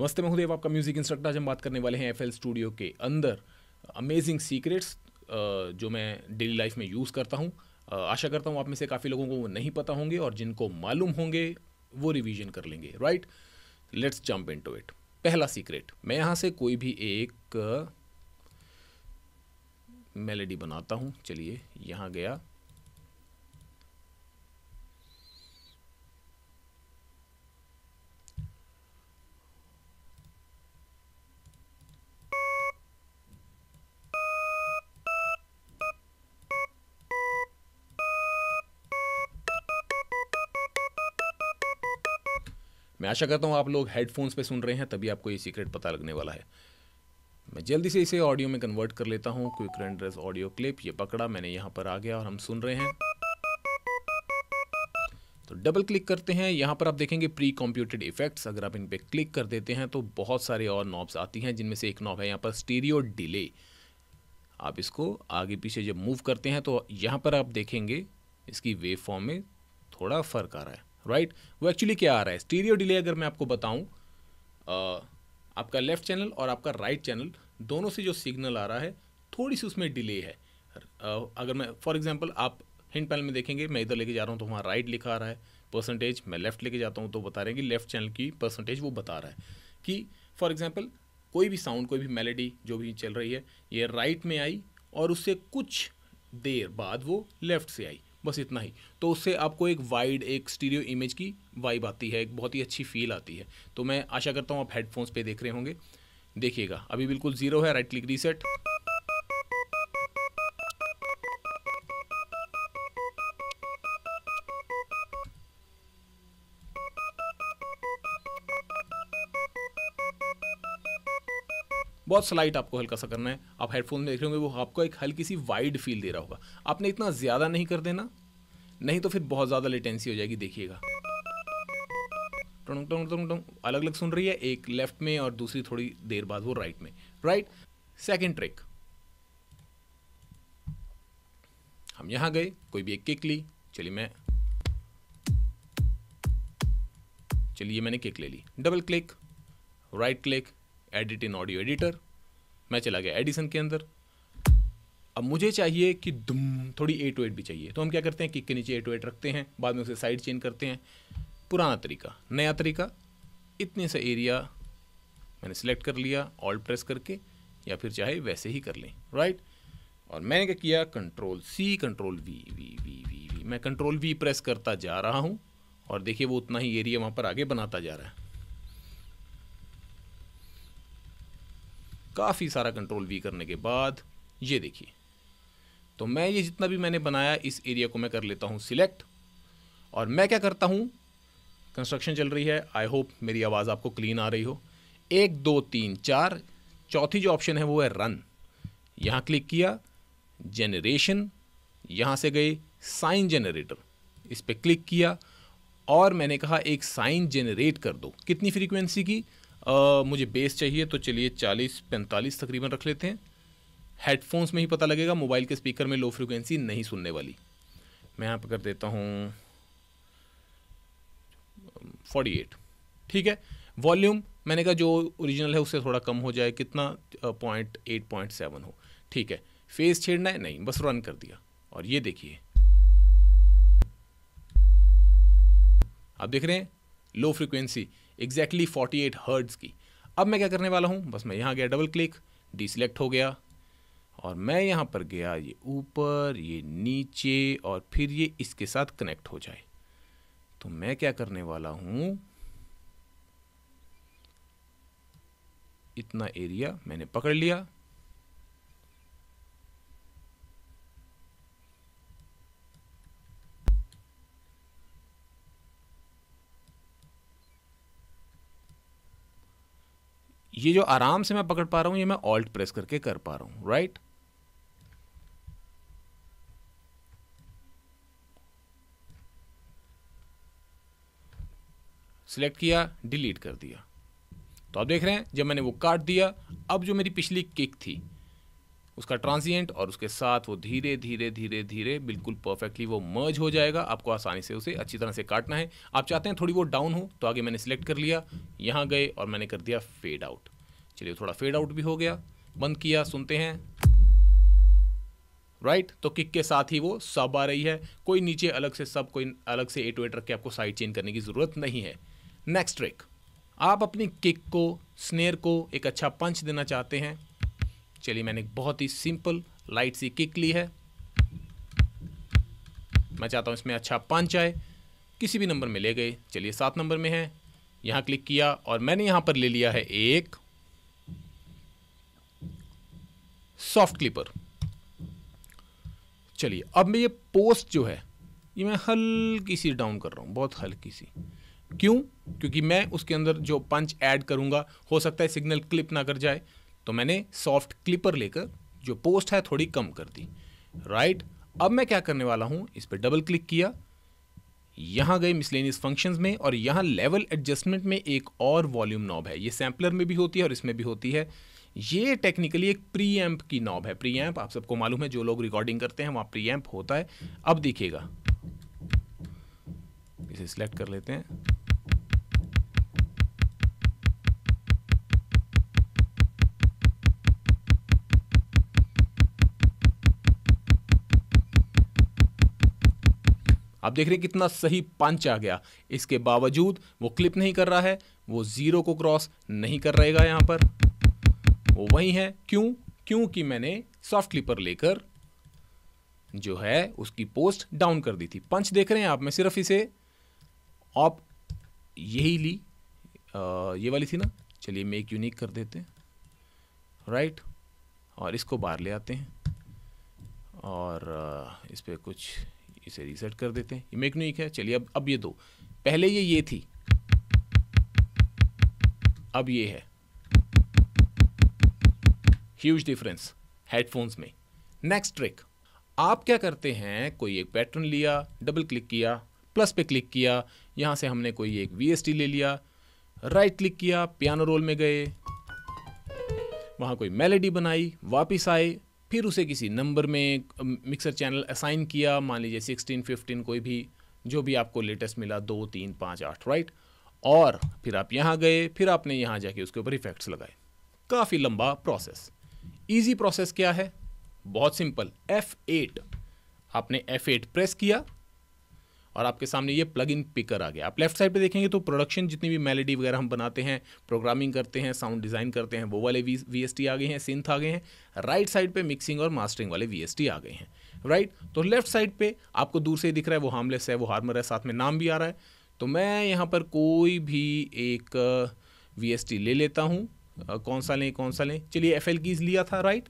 नमस्ते मैं आपका म्यूज़िक इंस्ट्रक्टर आज हम बात करने वाले हैं एफ स्टूडियो के अंदर अमेजिंग सीक्रेट्स जो मैं डेली लाइफ में यूज़ करता हूँ आशा करता हूँ आप में से काफ़ी लोगों को वो नहीं पता होंगे और जिनको मालूम होंगे वो रिविजन कर लेंगे right let's jump into it पहला सीक्रेट मैं यहाँ से कोई भी एक मेलेडी बनाता हूँ चलिए यहाँ गया मैं आशा करता हूँ आप लोग हेडफोन्स पे सुन रहे हैं तभी आपको ये सीक्रेट पता लगने वाला है मैं जल्दी से इसे ऑडियो में कन्वर्ट कर लेता हूँ क्विक रेंडर्स ऑडियो क्लिप ये पकड़ा मैंने यहाँ पर आ गया और हम सुन रहे हैं तो डबल क्लिक करते हैं यहाँ पर आप देखेंगे प्री कॉम्प्यूटेड इफेक्ट्स अगर आप इन पर क्लिक कर देते हैं तो बहुत सारे और नॉब्स आती हैं जिनमें से एक नॉब है यहाँ पर स्टीरियो डिले आप इसको आगे पीछे जब मूव करते हैं तो यहाँ पर आप देखेंगे इसकी वेव फॉर्म में थोड़ा फ़र्क आ रहा है राइट वो एक्चुअली क्या आ रहा है स्टीरियो डिले अगर मैं आपको बताऊँ आपका लेफ्ट चैनल और आपका राइट चैनल दोनों से जो सिग्नल आ रहा है थोड़ी सी उसमें डिले है अगर मैं फॉर एग्जाम्पल आप हिंड पैनल में देखेंगे मैं इधर लेके जा रहा हूँ तो वहाँ राइट लिखा आ रहा है परसेंटेज मैं लेफ्ट लेके जाता हूँ तो बता रहे हैं कि लेफ्ट चैनल की परसेंटेज वो बता रहा है कि फॉर एग्जाम्पल कोई भी साउंड कोई भी मेलेडी जो भी चल रही है ये राइट में आई और उससे कुछ देर बाद वो लेफ्ट से आई बस इतना ही तो उससे आपको एक वाइड एक स्टीरियो इमेज की वाइब आती है एक बहुत ही अच्छी फील आती है तो मैं आशा करता हूँ आप हेडफोन्स पे देख रहे होंगे देखिएगा अभी बिल्कुल ज़ीरो है राइट क्लिक रीसेट बहुत स्लाइट आपको हल्का सा करना है आप हेडफोन में देख रहे होंगे वो आपको एक हल्की सी वाइड फील दे रहा होगा आपने इतना ज़्यादा नहीं कर देना नहीं तो फिर बहुत ज़्यादा लेटेंसी हो जाएगी देखिएगा टोंग टोंग टोंग टोंग अलग अलग सुन रही है एक लेफ्ट में और दूसरी थोड़ी देर बाद वो राइट में राइट सेकेंड ट्रिक हम यहां गए कोई भी एक किक ली चलिए मैं चलिए मैंने किक ले ली double click right click edit in audio editor मैं चला गया एडिसन के अंदर अब मुझे चाहिए कि दुम थोड़ी ए टू एट भी चाहिए तो हम क्या करते हैं किक के नीचे ए टू एट रखते हैं बाद में उसे साइड चेंज करते हैं पुराना तरीका नया तरीका इतने सा एरिया मैंने सेलेक्ट कर लिया ऑल प्रेस करके या फिर चाहे वैसे ही कर लें राइट और मैंने क्या किया control C control V V V V V मैं कंट्रोल वी प्रेस करता जा रहा हूँ और देखिए वो उतना ही एरिया वहाँ पर आगे बनाता जा रहा है काफ़ी सारा कंट्रोल वी करने के बाद ये देखिए तो मैं ये जितना भी मैंने बनाया इस एरिया को मैं कर लेता हूँ सिलेक्ट और मैं क्या करता हूँ कंस्ट्रक्शन चल रही है आई होप मेरी आवाज़ आपको क्लीन आ रही हो एक दो तीन चार चौथी जो ऑप्शन है वो है रन यहाँ क्लिक किया जनरेशन यहाँ से गए साइन जनरेटर इस पर क्लिक किया और मैंने कहा एक साइन जनरेट कर दो कितनी फ्रीक्वेंसी की आ, मुझे बेस चाहिए तो चलिए चालीस पैंतालीस तकरीबन रख लेते हैं हेडफोन्स में ही पता लगेगा मोबाइल के स्पीकर में लो फ्रिक्वेंसी नहीं सुनने वाली मैं यहाँ पर कर देता हूँ फोर्टी एट ठीक है वॉल्यूम मैंने कहा जो ओरिजिनल है उससे थोड़ा कम हो जाए कितना पॉइंट एट पॉइंट सेवन हो ठीक है फेस छेड़ना है नहीं बस रन कर दिया और ये देखिए आप देख रहे हैं low frequency exactly forty eight hertz की अब मैं क्या करने वाला हूँ बस मैं यहाँ गया डबल क्लिक डिसलेक्ट हो गया और मैं यहाँ पर गया ये ऊपर ये नीचे और फिर ये इसके साथ कनेक्ट हो जाए तो मैं क्या करने वाला हूँ इतना एरिया मैंने पकड़ लिया ये जो आराम से मैं पकड़ पा रहा हूं ये मैं ऑल्ट प्रेस करके कर पा रहा हूं राइट सिलेक्ट किया डिलीट कर दिया तो आप देख रहे हैं जब मैंने वो काट दिया अब जो मेरी पिछली किक थी उसका ट्रांसियंट और उसके साथ वो धीरे धीरे धीरे धीरे बिल्कुल परफेक्टली वो मर्ज हो जाएगा आपको आसानी से उसे अच्छी तरह से काटना है आप चाहते हैं थोड़ी वो डाउन हो तो आगे मैंने सिलेक्ट कर लिया यहाँ गए और मैंने कर दिया फेड आउट चलिए थोड़ा फेड आउट भी हो गया बंद किया सुनते हैं राइट right? तो किक के साथ ही वो सब आ रही है कोई नीचे अलग से सब कोई अलग से एट वेट रख के आपको साइड चेंज करने की ज़रूरत नहीं है नेक्स्ट ट्रिक आप अपनी किक को स्नेर को एक अच्छा पंच देना चाहते हैं चलिए मैंने बहुत ही सिंपल लाइट सी किक ली है मैं चाहता हूँ इसमें अच्छा पंच आए किसी भी नंबर में ले गए चलिए सात नंबर में है यहाँ क्लिक किया और मैंने यहाँ पर ले लिया है एक सॉफ्ट क्लिपर चलिए अब मैं ये पोस्ट जो है ये मैं हल्की सी डाउन कर रहा हूँ बहुत हल्की सी क्यों क्योंकि मैं उसके अंदर जो पंच ऐड करूँगा हो सकता है सिग्नल क्लिप ना कर जाए तो मैंने सॉफ्ट क्लिपर लेकर जो पोस्ट है थोड़ी कम कर दी राइट अब मैं क्या करने वाला हूं इस पर डबल क्लिक किया यहां गए मिसलेनियस फंक्शंस में और यहां लेवल एडजस्टमेंट में एक और वॉल्यूम नॉब है ये सैम्पलर में भी होती है और इसमें भी होती है ये टेक्निकली एक प्री एम्प की नॉब है प्री एम्प आप सबको मालूम है जो लोग रिकॉर्डिंग करते हैं वहां प्री एम्प होता है अब देखिएगा इसे सिलेक्ट कर लेते हैं आप देख रहे हैं कितना सही पंच आ गया इसके बावजूद वो क्लिप नहीं कर रहा है वो ज़ीरो को क्रॉस नहीं कर रहेगा यहाँ पर वो वही है क्यों क्योंकि मैंने सॉफ्ट क्लिपर लेकर जो है उसकी पोस्ट डाउन कर दी थी पंच देख रहे हैं आप मैं सिर्फ इसे आप यही ली आ, ये वाली थी ना चलिए मेक यूनिक कर देते हैं राइट और इसको बाहर ले आते हैं और इस पर कुछ इसे रीसेट कर देते हैं ये एक है चलिए अब अब ये दो पहले ये ये थी अब ये है ह्यूज डिफरेंस हेडफोन्स में नेक्स्ट ट्रिक आप क्या करते हैं कोई एक पैटर्न लिया डबल क्लिक किया प्लस पे क्लिक किया यहाँ से हमने कोई एक वी ले लिया राइट क्लिक किया पियानो रोल में गए वहाँ कोई मेलेडी बनाई वापस आए फिर उसे किसी नंबर में मिक्सर चैनल असाइन किया मान लीजिए सिक्सटीन फिफ्टीन कोई भी जो भी आपको लेटेस्ट मिला दो तीन पाँच आठ राइट और फिर आप यहाँ गए फिर आपने यहाँ जाके उसके ऊपर इफेक्ट्स लगाए काफ़ी लंबा प्रोसेस ईजी प्रोसेस क्या है बहुत सिंपल एट आपने एट प्रेस किया और आपके सामने ये प्लग इन पिकर आ गया आप लेफ्ट साइड पे देखेंगे तो प्रोडक्शन जितनी भी मेलेडी वगैरह हम बनाते हैं प्रोग्रामिंग करते हैं साउंड डिज़ाइन करते हैं वो वाले वी एस टी आ गए हैं सिंथ आ गए हैं राइट साइड पे मिक्सिंग और मास्टरिंग वाले वी एस टी आ गए हैं राइट तो लेफ्ट साइड पे आपको दूर से दिख रहा है वो हार्मलेस है वो हार्मर है साथ में नाम भी आ रहा है तो मैं यहाँ पर कोई भी एक वी एस टी ले लेता हूँ कौन सा लें कौन सा लें चलिए एफ एल कीज़ लिया था राइट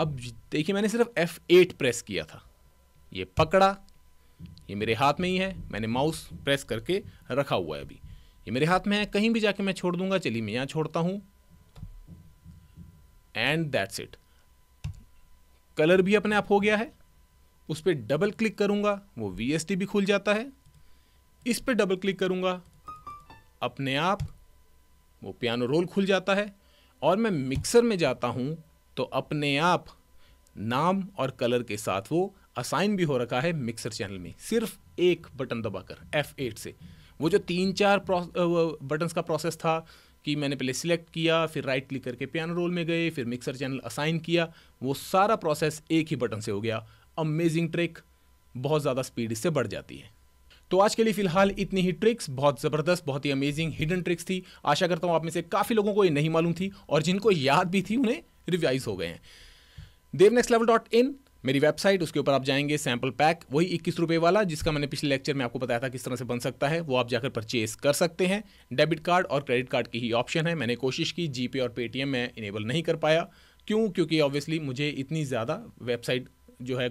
अब देखिए मैंने सिर्फ एफ एट प्रेस किया था ये पकड़ा ये मेरे हाथ में ही है मैंने माउस प्रेस करके रखा हुआ है अभी ये मेरे हाथ में है कहीं भी जाके मैं छोड़ दूंगा चलिए मैं यहाँ छोड़ता हूँ एंड दैट्स इट कलर भी अपने आप हो गया है उस पर डबल क्लिक करूँगा वो वी भी खुल जाता है इस पर डबल क्लिक करूँगा अपने आप वो पियानो रोल खुल जाता है और मैं मिक्सर में जाता हूँ तो अपने आप नाम और कलर के साथ वो असाइन भी हो रखा है मिक्सर चैनल में सिर्फ एक बटन दबाकर एफ एट से वो जो तीन चार बटन्स का प्रोसेस था कि मैंने पहले सिलेक्ट किया फिर राइट क्लिक करके पियानो रोल में गए फिर मिक्सर चैनल असाइन किया वो सारा प्रोसेस एक ही बटन से हो गया अमेजिंग ट्रिक बहुत ज़्यादा स्पीड इससे बढ़ जाती है तो आज के लिए फिलहाल इतनी ही ट्रिक्स बहुत ज़बरदस्त बहुत ही अमेजिंग हिडन ट्रिक्स थी आशा करता हूँ आप में से काफ़ी लोगों को ये नहीं मालूम थी और जिनको याद भी थी उन्हें रिवाइज हो गए हैं Dev next level dot in मेरी वेबसाइट उसके ऊपर आप जाएंगे सैम्पल पैक वही इक्कीस रुपये वाला जिसका मैंने पिछले लेक्चर में आपको बताया था किस तरह से बन सकता है वो आप जाकर परचेज कर सकते हैं डेबिट कार्ड और क्रेडिट कार्ड की ही ऑप्शन है मैंने कोशिश की जीपे और पेटीएम में इनेबल नहीं कर पाया क्यों क्योंकि ऑब्वियसली मुझे इतनी ज़्यादा वेबसाइट जो है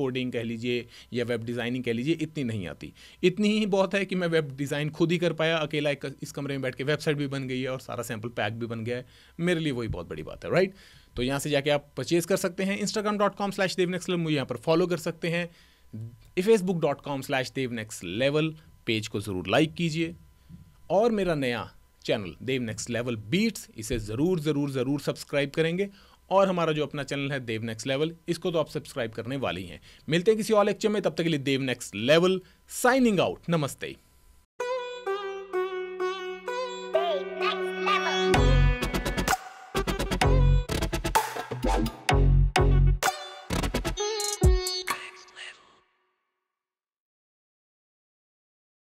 कोडिंग कह लीजिए या वेब डिज़ाइनिंग कह लीजिए इतनी नहीं आती इतनी ही बहुत है कि मैं वेब डिज़ाइन खुद ही कर पाया अकेला एक इस कमरे में बैठ के वेबसाइट भी बन गई है और सारा सैम्पल पैक भी बन गया है मेरे लिए वही बहुत बड़ी बात है राइट तो यहाँ से जाके आप परचेज कर सकते हैं Instagram dot com slash devnext level मुझे यहाँ पर फॉलो कर सकते हैं Facebook dot com slash devnext level page को ज़रूर लाइक कीजिए और मेरा नया channel Dev next level beats इसे ज़रूर ज़रूर ज़रूर सब्सक्राइब करेंगे और हमारा जो अपना चैनल है देव नेक्स्ट लेवल इसको तो आप सब्सक्राइब करने वाले ही हैं मिलते हैं किसी और लेक्चर में तब तक के लिए Dev next level signing out नमस्ते